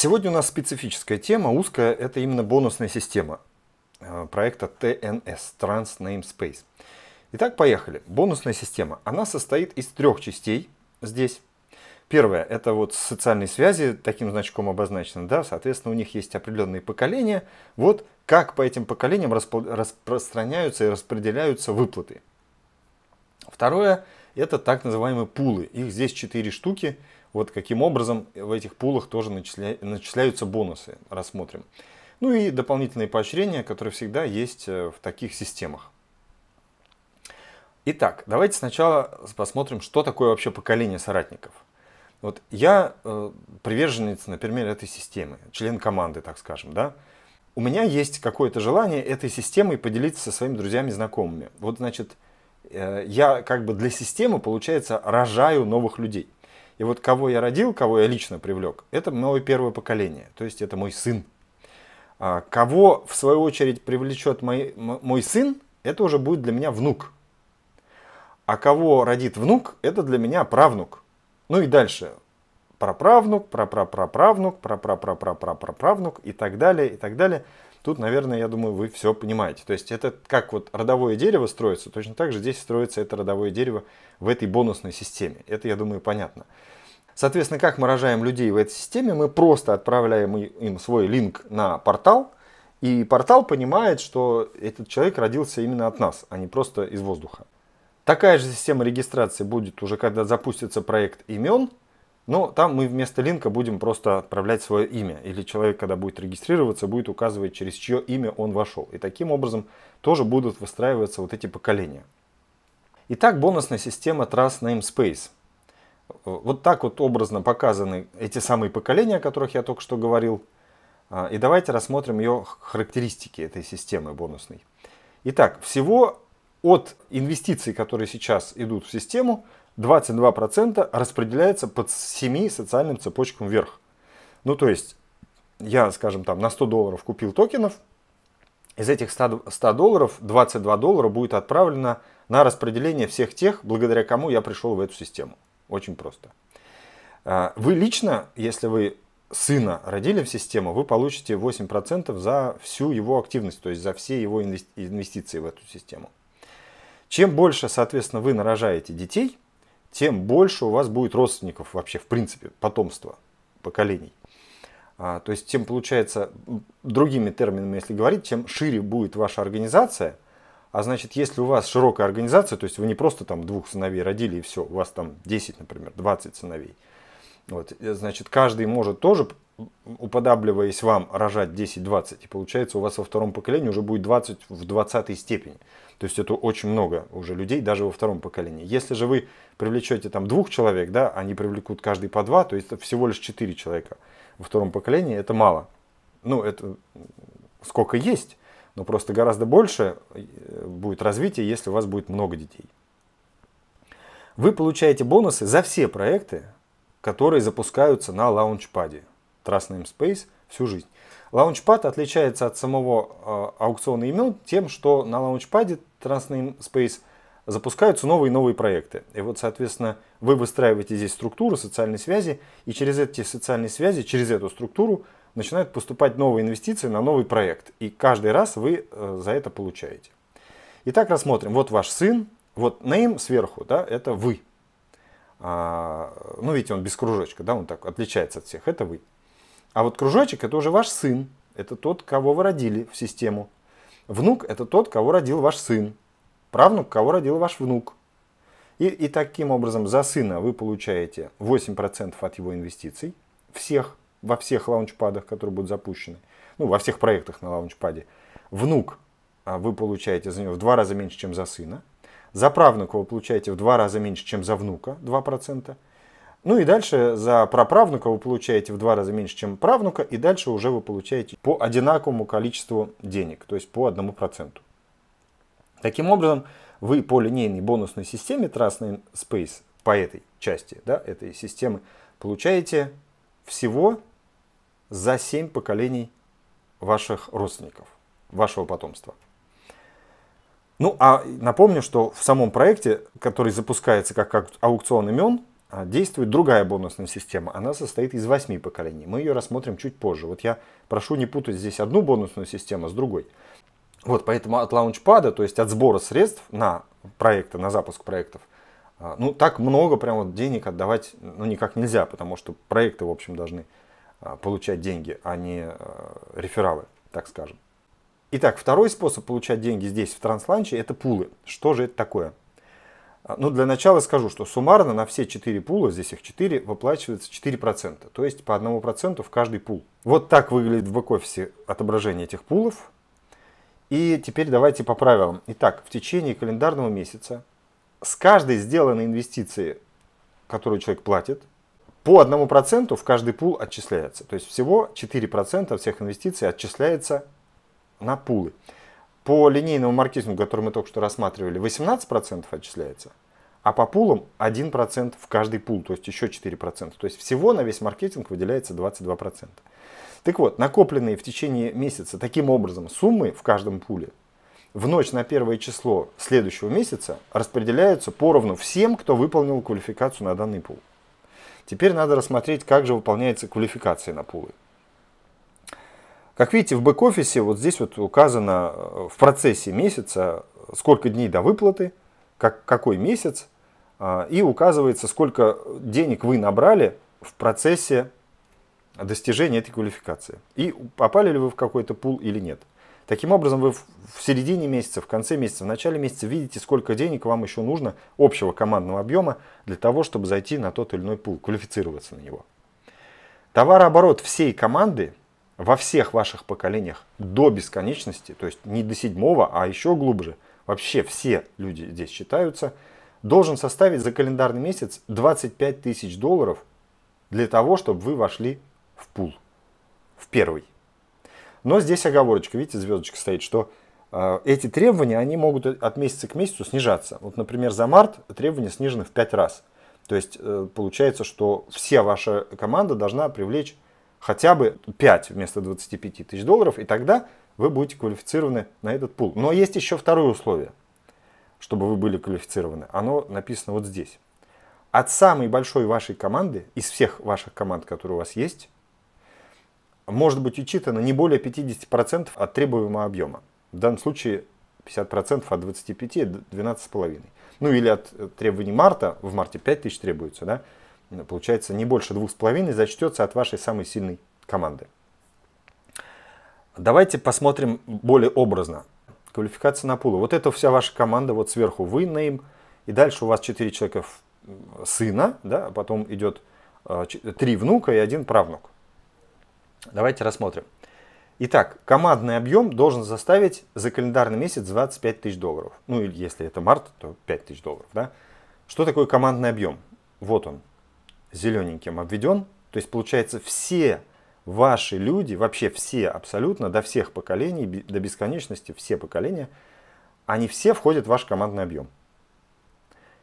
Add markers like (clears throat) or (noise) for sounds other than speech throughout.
Сегодня у нас специфическая тема, узкая, это именно бонусная система э, проекта TNS, Trans Namespace. Итак, поехали. Бонусная система. Она состоит из трех частей здесь. Первое – это вот социальные связи, таким значком обозначено, да, соответственно, у них есть определенные поколения. Вот как по этим поколениям распространяются и распределяются выплаты. Второе – это так называемые пулы. Их здесь четыре штуки – вот каким образом в этих пулах тоже начисля... начисляются бонусы, рассмотрим. Ну и дополнительные поощрения, которые всегда есть э, в таких системах. Итак, давайте сначала посмотрим, что такое вообще поколение соратников. Вот я э, приверженец, например, этой системы, член команды, так скажем, да. У меня есть какое-то желание этой системой поделиться со своими друзьями, знакомыми. Вот, значит, э, я как бы для системы, получается, рожаю новых людей. И вот кого я родил, кого я лично привлек, это мое первое поколение, то есть это мой сын. А, кого, в свою очередь, привлечет мой, мой сын, это уже будет для меня внук. А кого родит внук, это для меня правнук. Ну и дальше. Праправнук, прапраправнук, прапраправнук, прапраправнук и так далее, и так далее. Тут, наверное, я думаю, вы все понимаете. То есть это как вот родовое дерево строится, точно так же здесь строится это родовое дерево в этой бонусной системе. Это, я думаю, понятно. Соответственно, как мы рожаем людей в этой системе, мы просто отправляем им свой линк на портал, и портал понимает, что этот человек родился именно от нас, а не просто из воздуха. Такая же система регистрации будет уже, когда запустится проект имен, но ну, там мы вместо линка будем просто отправлять свое имя. Или человек, когда будет регистрироваться, будет указывать, через чье имя он вошел. И таким образом тоже будут выстраиваться вот эти поколения. Итак, бонусная система Trust Namespace. Э, вот так вот образно показаны эти самые поколения, о которых я только что говорил. А, и давайте рассмотрим ее характеристики этой системы бонусной. Итак, всего от инвестиций, которые сейчас идут в систему, 22% распределяется под 7 социальным цепочкам вверх. Ну, то есть, я, скажем, там на 100 долларов купил токенов, из этих 100, 100 долларов 22 доллара будет отправлено на распределение всех тех, благодаря кому я пришел в эту систему. Очень просто. А, вы лично, если вы сына родили в систему, вы получите 8% за всю его активность, то есть за все его инвестиции в эту систему. Чем больше, соответственно, вы нарожаете детей – тем больше у вас будет родственников вообще, в принципе, потомства, поколений. А, то есть, тем получается, другими терминами, если говорить, тем шире будет ваша организация. А значит, если у вас широкая организация, то есть вы не просто там двух сыновей родили и все, у вас там 10, например, 20 сыновей. Вот, значит, каждый может тоже уподабливаясь вам, рожать 10-20. И получается, у вас во втором поколении уже будет 20 в 20 степени. То есть это очень много уже людей, даже во втором поколении. Если же вы привлечете там двух человек, да, они привлекут каждый по два, то есть это всего лишь четыре человека во втором поколении, это мало. Ну, это сколько есть, но просто гораздо больше э, будет развитие, если у вас будет много детей. Вы получаете бонусы за все проекты, которые запускаются на лаунчпаде. Trust Namespace всю жизнь. Launchpad отличается от самого э, аукциона имен тем, что на Launchpad Trust Namespace запускаются новые и новые проекты. И вот, соответственно, вы выстраиваете здесь структуру социальной связи, и через эти социальные связи, через эту структуру начинают поступать новые инвестиции на новый проект. И каждый раз вы э, за это получаете. Итак, рассмотрим. Вот ваш сын, вот name сверху, да, это вы. А, ну, видите, он без кружочка, да, он так отличается от всех, это вы. А вот кружочек это уже ваш сын, это тот, кого вы родили в систему. Внук это тот, кого родил ваш сын. Правнук, кого родил ваш внук. И, и таким образом за сына вы получаете 8% от его инвестиций всех, во всех лаунчпадах, которые будут запущены. Ну, во всех проектах на лаунчпаде. Внук а, вы получаете за него в два раза меньше, чем за сына. За правнука вы получаете в два раза меньше, чем за внука, 2%. Ну и дальше за праправнука вы получаете в два раза меньше, чем правнука, и дальше уже вы получаете по одинаковому количеству денег, то есть по одному проценту. Таким образом, вы по линейной бонусной системе Trustname Space по этой части да, этой системы получаете всего за 7 поколений ваших родственников, вашего потомства. Ну, а напомню, что в самом проекте, который запускается как аукцион имен, а, действует другая бонусная система. Она состоит из восьми поколений. Мы ее рассмотрим чуть позже. Вот я прошу не путать здесь одну бонусную систему с другой. Вот, поэтому от лаунчпада, то есть от сбора средств на проекты, на запуск проектов, а, ну, так много прям вот денег отдавать, ну, никак нельзя, потому что проекты, в общем, должны а, получать деньги, а не рефералы, так скажем. Итак, второй способ получать деньги здесь, в трансланче, это пулы. Что же это такое? А, ну, для начала скажу, что суммарно на все 4 пула, здесь их 4, выплачивается 4%, то есть по 1% в каждый пул. Вот так выглядит в бэк-офисе отображение этих пулов. И теперь давайте по правилам. Итак, в течение календарного месяца с каждой сделанной инвестиции, которую человек платит, по 1% в каждый пул отчисляется. То есть всего 4% всех инвестиций отчисляется на пулы по линейному маркетингу, который мы только что рассматривали, 18% отчисляется, а по пулам 1% в каждый пул, то есть еще 4%. То есть всего на весь маркетинг выделяется 22%. Так вот, накопленные в течение месяца таким образом суммы в каждом пуле в ночь на первое число следующего месяца распределяются поровну всем, кто выполнил квалификацию на данный пул. Теперь надо рассмотреть, как же выполняется квалификация на пулы. Как видите, в бэк-офисе вот здесь вот указано э, в процессе месяца, сколько дней до выплаты, как, какой месяц, а, и указывается, сколько денег вы набрали в процессе достижения этой квалификации. И попали ли вы в какой-то пул или нет. Таким образом, вы в середине месяца, в конце месяца, в начале месяца видите, сколько денег вам еще нужно общего командного объема для того, чтобы зайти на тот или иной пул, квалифицироваться на него. Товарооборот всей команды во всех ваших поколениях до бесконечности, то есть не до седьмого, а еще глубже, вообще все люди здесь считаются, должен составить за календарный месяц 25 тысяч долларов для того, чтобы вы вошли в пул, в первый. Но здесь оговорочка, видите, звездочка стоит, что э, эти требования, они могут от месяца к месяцу снижаться. Вот, например, за март требования снижены в 5 раз. То есть э, получается, что вся ваша команда должна привлечь хотя бы 5 вместо 25 тысяч долларов, и тогда вы будете квалифицированы на этот пул. Но есть еще второе условие, чтобы вы были квалифицированы. Оно написано вот здесь. От самой большой вашей команды, из всех ваших команд, которые у вас есть, может быть учитано не более 50% от требуемого объема. В данном случае 50% от 25 – 12,5. Ну или от требований марта, в марте 5 тысяч требуется, да, Э, получается, не больше 2,5 зачтется от вашей самой сильной команды. Давайте посмотрим более образно. Квалификация на пулу. Вот это вся ваша команда, вот сверху вы, name, и дальше у вас 4 человека э, сына, да, а потом идет 3 э, внука и один правнук. Давайте рассмотрим. Итак, командный объем должен заставить за календарный месяц 25 тысяч долларов. Ну, или если это март, то 5 тысяч долларов. Да? Что такое командный объем? Вот он зелененьким обведен. То есть получается все ваши люди, вообще все абсолютно, до всех поколений, до бесконечности, все поколения, они все входят в ваш командный объем.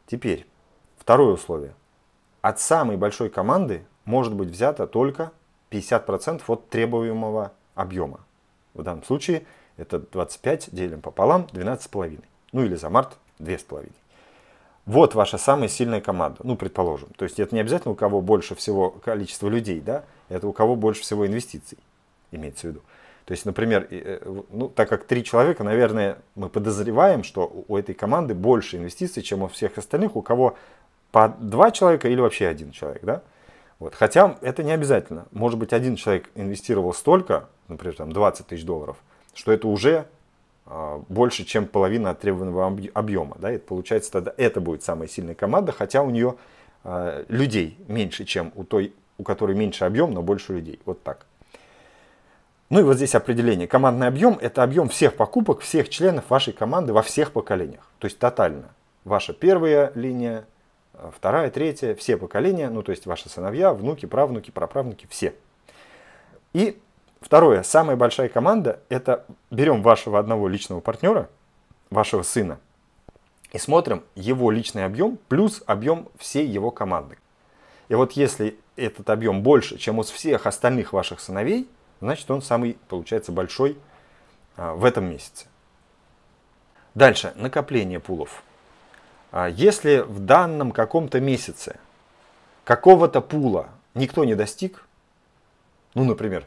Теперь, второе условие. От самой большой команды может быть взято только 50% от требуемого объема. В данном случае это 25 делим пополам, 12,5. Ну или за март 2,5 вот ваша самая сильная команда, ну, предположим. То есть это не обязательно у кого больше всего количество людей, да, это у кого больше всего инвестиций, имеется в виду. То есть, например, э, ну, так как три человека, наверное, мы подозреваем, что у этой команды больше инвестиций, чем у всех остальных, у кого по два человека или вообще один человек, да? Вот. Хотя это не обязательно. Может быть, один человек инвестировал столько, например, там 20 тысяч долларов, что это уже а, больше, чем половина от требованного объема. Да? Это получается, тогда это будет самая сильная команда, хотя у нее а, людей меньше, чем у той, у которой меньше объем, но больше людей. Вот так. Ну и вот здесь определение. Командный объем – это объем всех покупок, всех членов вашей команды во всех поколениях. То есть тотально. Ваша первая линия, а, вторая, третья, все поколения, ну то есть ваши сыновья, внуки, правнуки, праправнуки, все. И Второе, самая большая команда – это берем вашего одного личного партнера, вашего сына, и смотрим его личный объем плюс объем всей его команды. И вот если этот объем больше, чем у всех остальных ваших сыновей, значит он самый, получается, большой а, в этом месяце. Дальше, накопление пулов. А, если в данном каком-то месяце какого-то пула никто не достиг, ну, например,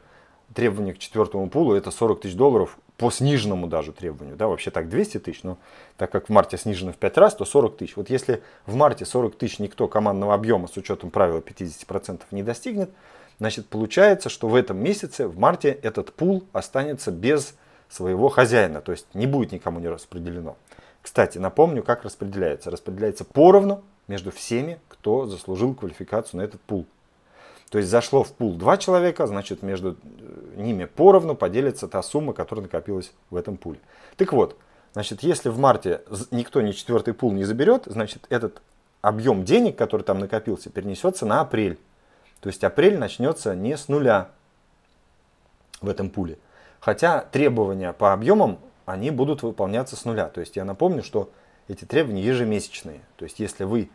требование к четвертому пулу это 40 тысяч долларов по сниженному даже требованию, да, вообще так 200 тысяч, но так как в марте снижено в 5 раз, то 40 тысяч. Вот если в марте 40 тысяч никто командного объема с учетом правила 50% не достигнет, значит получается, что в этом месяце, в марте, этот пул останется без своего хозяина, то есть не будет никому не распределено. Кстати, напомню, как распределяется. Распределяется поровну между всеми, кто заслужил квалификацию на этот пул. То есть зашло в пул два человека, значит между э, ними поровну поделится та сумма, которая накопилась в этом пуле. Так вот, значит, если в марте никто ни четвертый пул не заберет, значит этот объем денег, который там накопился, перенесется на апрель. То есть апрель начнется не с нуля в этом пуле. Хотя требования по объемам, они будут выполняться с нуля. То есть я напомню, что эти требования ежемесячные. То есть если вы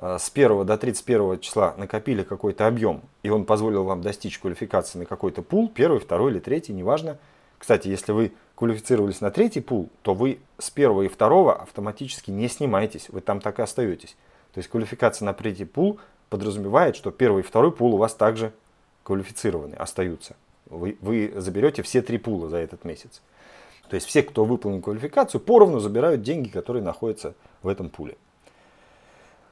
Э, с 1 до 31 числа накопили какой-то объем, и он позволил вам достичь квалификации на какой-то пул, первый, второй или третий, неважно. Кстати, если вы квалифицировались на третий пул, то вы с первого и второго автоматически не снимаетесь, вы там так и остаетесь. То есть квалификация на третий пул подразумевает, что первый и второй пул у вас также квалифицированы, остаются. Вы, вы заберете все три пула за этот месяц. То есть все, кто выполнил квалификацию, поровну забирают деньги, которые находятся в этом пуле.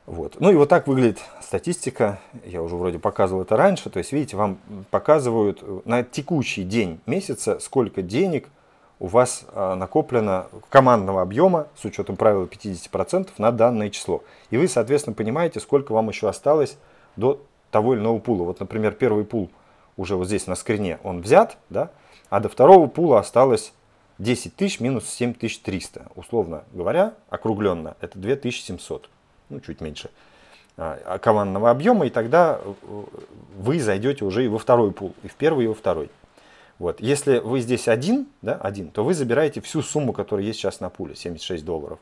Вот. Ну и вот так выглядит статистика. Я уже вроде показывал это раньше. То есть, видите, вам показывают на текущий день месяца, сколько денег у вас а, накоплено командного объема с учетом правила 50% на данное число. И вы, соответственно, понимаете, сколько вам еще осталось до того или иного пула. Вот, например, первый пул уже вот здесь на скрине, он взят, да, а до второго пула осталось 10 тысяч минус 7300. Условно говоря, округленно, это 2700 ну, чуть меньше а, а, командного объема, и тогда э, вы зайдете уже и во второй пул, и в первый, и во второй. Вот. Если вы здесь один, да, один, то вы забираете всю сумму, которая есть сейчас на пуле, 76 долларов.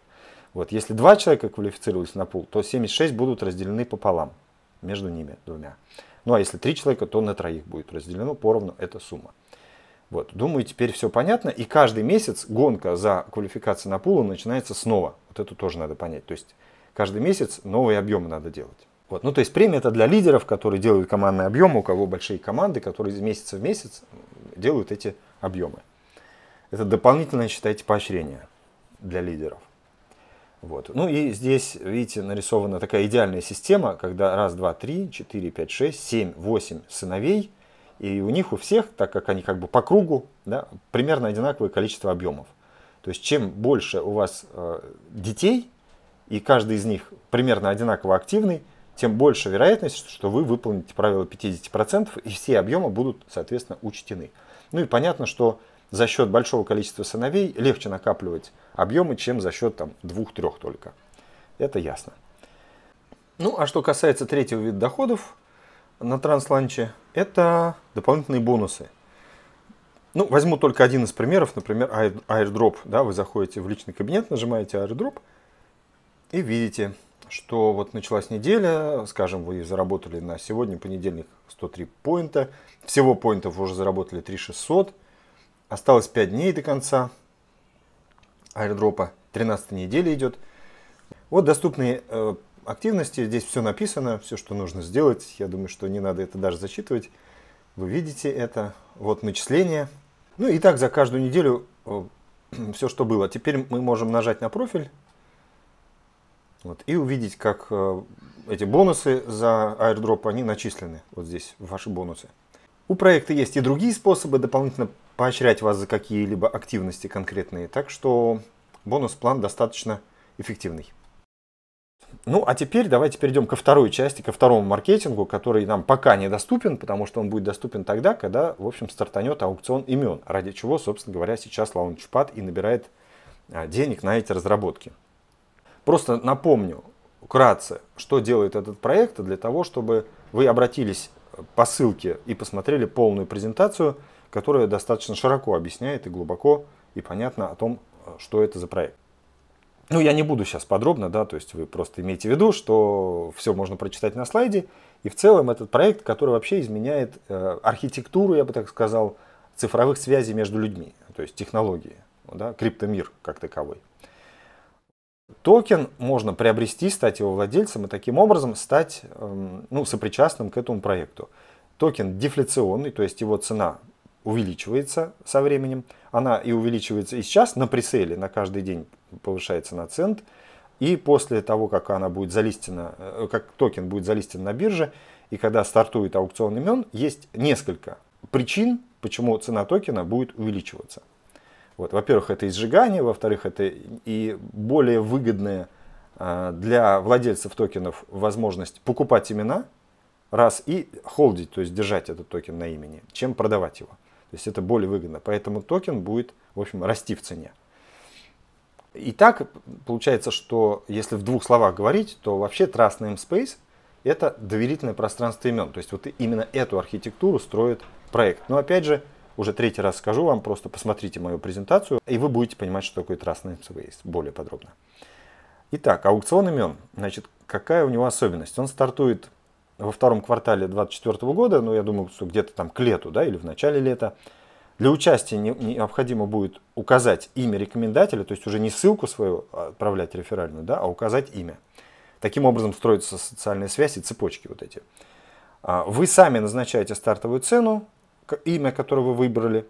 Вот. Если два человека квалифицировались на пул, то 76 будут разделены пополам между ними двумя. Ну а если три человека, то на троих будет разделено поровну эта сумма. Вот. Думаю, теперь все понятно. И каждый месяц гонка за квалификацию на пулу начинается снова. Вот это тоже надо понять. То есть каждый месяц новые объемы надо делать. Вот. Ну, то есть премия это для лидеров, которые делают командные объемы, у кого большие команды, которые из месяца в месяц делают эти объемы. Это дополнительное, считайте, поощрение для лидеров. Вот. Ну и здесь, видите, нарисована такая идеальная система, когда раз, два, три, четыре, пять, шесть, семь, восемь сыновей, и у них у всех, так как они как бы по кругу, да, примерно одинаковое количество объемов. То есть чем больше у вас э, детей, и каждый из них примерно одинаково активный, тем больше вероятность, что вы выполните правило 50%, и все объемы будут, соответственно, учтены. Ну и понятно, что за счет большого количества сыновей легче накапливать объемы, чем за счет там двух-трех только. Это ясно. Ну, а что касается третьего вида доходов на трансланче, это дополнительные бонусы. Ну, возьму только один из примеров, например, Airdrop. Да, вы заходите в личный кабинет, нажимаете Airdrop и видите, что вот началась неделя, скажем, вы заработали на сегодня понедельник 103 поинта, всего поинтов вы уже заработали 3600, осталось 5 дней до конца аэродропа 13 неделя идет. Вот доступные э, активности, здесь все написано, все, что нужно сделать, я думаю, что не надо это даже зачитывать, вы видите это, вот начисление. Ну и так за каждую неделю э, (clears throat) все, что было. Теперь мы можем нажать на профиль, вот, и увидеть, как э, эти бонусы за airdrop, они начислены вот здесь, ваши бонусы. У проекта есть и другие способы дополнительно поощрять вас за какие-либо активности конкретные, так что бонус-план достаточно эффективный. Ну, а теперь давайте перейдем ко второй части, ко второму маркетингу, который нам пока недоступен, потому что он будет доступен тогда, когда, в общем, стартанет аукцион имен, ради чего, собственно говоря, сейчас LaunchPad и набирает а, денег на эти разработки. Просто напомню вкратце, что делает этот проект для того, чтобы вы обратились э, по ссылке и посмотрели полную презентацию, которая достаточно широко объясняет и глубоко и понятно о том, э, что это за проект. Ну, я не буду сейчас подробно, да, то есть вы просто имейте в виду, что все можно прочитать на слайде. И в целом этот проект, который вообще изменяет э, архитектуру, я бы так сказал, цифровых связей между людьми, то есть технологии, да, криптомир как таковой. Токен можно приобрести, стать его владельцем и таким образом стать эм, ну, сопричастным к этому проекту. Токен дефляционный, то есть его цена увеличивается со временем. Она и увеличивается и сейчас на преселе, на каждый день повышается на цент. И после того, как она будет залистена, э, как токен будет залистен на бирже, и когда стартует аукцион имен, есть несколько причин, почему цена токена будет увеличиваться. Вот, во-первых, это изжигание, во-вторых, это и более выгодная для владельцев токенов возможность покупать имена, раз, и холдить, то есть держать этот токен на имени, чем продавать его. То есть это более выгодно. Поэтому токен будет, в общем, расти в цене. И так получается, что если в двух словах говорить, то вообще Trust Name Space это доверительное пространство имен. То есть вот именно эту архитектуру строит проект. Но опять же, уже третий раз скажу вам, просто посмотрите мою презентацию, и вы будете понимать, что такое трастный МСВС более подробно. Итак, аукцион имен. Значит, какая у него особенность? Он стартует во втором квартале 2024 года, ну, я думаю, что где-то там к лету, да, или в начале лета. Для участия необходимо будет указать имя рекомендателя, то есть уже не ссылку свою отправлять реферальную, да, а указать имя. Таким образом строится социальные связи, цепочки вот эти. А, вы сами назначаете стартовую цену, имя, которое вы выбрали,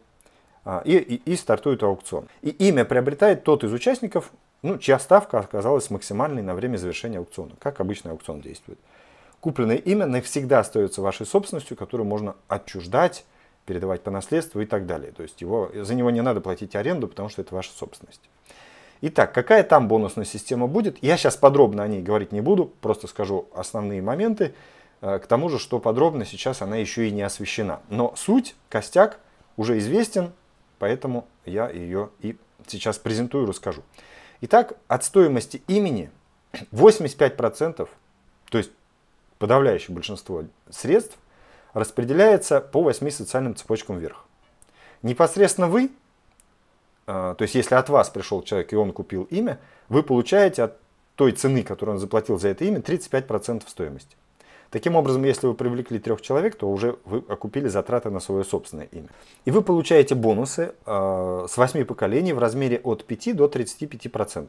а, и, и, и стартует аукцион. И имя приобретает тот из участников, ну, чья ставка оказалась максимальной на время завершения аукциона, как обычно аукцион действует. Купленное имя навсегда остается вашей собственностью, которую можно отчуждать, передавать по наследству и так далее. То есть его, за него не надо платить аренду, потому что это ваша собственность. Итак, какая там бонусная система будет? Я сейчас подробно о ней говорить не буду, просто скажу основные моменты. Э, к тому же, что подробно сейчас она еще и не освещена. Но суть, костяк уже известен, поэтому я ее и сейчас презентую, расскажу. Итак, от стоимости имени 85%, (clears throat) то есть подавляющее большинство средств, распределяется по 8 социальным цепочкам вверх. Непосредственно вы, э, то есть если от вас пришел человек и он купил имя, вы получаете от той цены, которую он заплатил за это имя, 35% стоимости. Таким образом, если вы привлекли трех человек, то уже вы окупили затраты на свое собственное имя. И вы получаете бонусы э, с 8 поколений в размере от 5 до 35%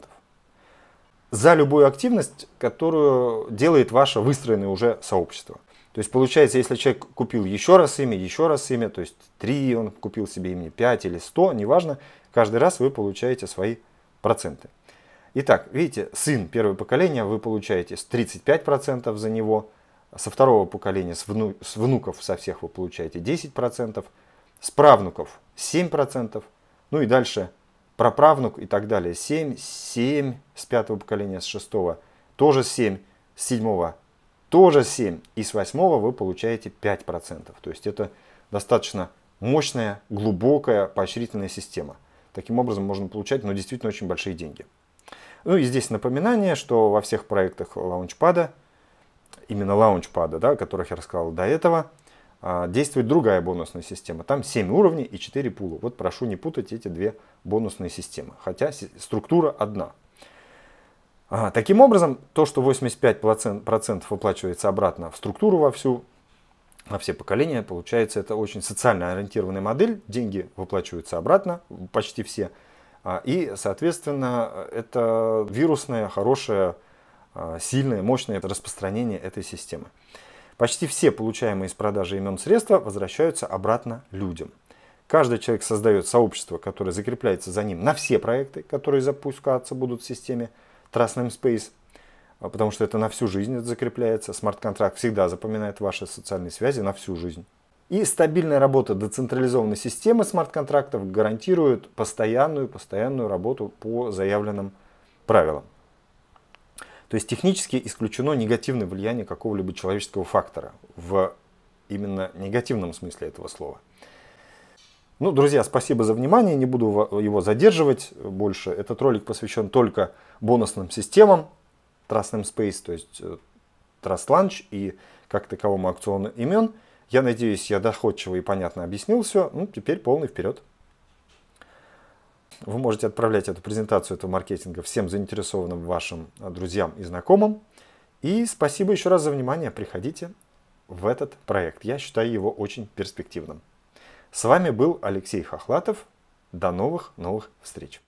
за любую активность, которую делает ваше выстроенное уже сообщество. То есть получается, если человек купил еще раз имя, еще раз имя, то есть 3 он купил себе имени, 5 или 100, неважно, каждый раз вы получаете свои проценты. Итак, видите, сын первого поколения вы получаете с 35% за него, со второго поколения, с, вну, с внуков со всех вы получаете 10%, с правнуков 7%, ну и дальше праправнук и так далее 7, 7 с пятого поколения, с шестого тоже 7, с седьмого тоже 7 и с восьмого вы получаете 5%. То есть это достаточно мощная, глубокая поощрительная система. Таким образом можно получать, ну, действительно очень большие деньги. Ну и здесь напоминание, что во всех проектах лаунчпада – именно лаунчпада, да, о которых я рассказал до этого, а, действует другая бонусная система. Там 7 уровней и 4 пула. Вот прошу не путать эти две бонусные системы, хотя структура одна. А, таким образом, то, что 85% выплачивается обратно в структуру во вовсю, на все поколения, получается, это очень социально ориентированная модель. Деньги выплачиваются обратно, почти все. А, и, соответственно, это вирусная, хорошая а, сильное, мощное распространение этой системы. Почти все получаемые из продажи имен средства возвращаются обратно людям. Каждый человек создает сообщество, которое закрепляется за ним на все проекты, которые запускаться будут в системе Trust Space, а, потому что это на всю жизнь это закрепляется. Смарт-контракт всегда запоминает ваши социальные связи на всю жизнь. И стабильная работа децентрализованной системы смарт-контрактов гарантирует постоянную, постоянную работу по заявленным правилам. То есть технически исключено негативное влияние какого-либо человеческого фактора в именно негативном смысле этого слова. Ну, друзья, спасибо за внимание, не буду его задерживать больше. Этот ролик посвящен только бонусным системам Trust Name Space, то есть э, Trust Launch и как таковому акционным имен. Я надеюсь, я доходчиво и понятно объяснил все. Ну, теперь полный вперед. Вы можете отправлять эту презентацию этого маркетинга всем заинтересованным вашим э, друзьям и знакомым. И спасибо еще раз за внимание. Приходите в этот проект. Я считаю его очень перспективным. С вами был Алексей Хохлатов. До новых-новых встреч.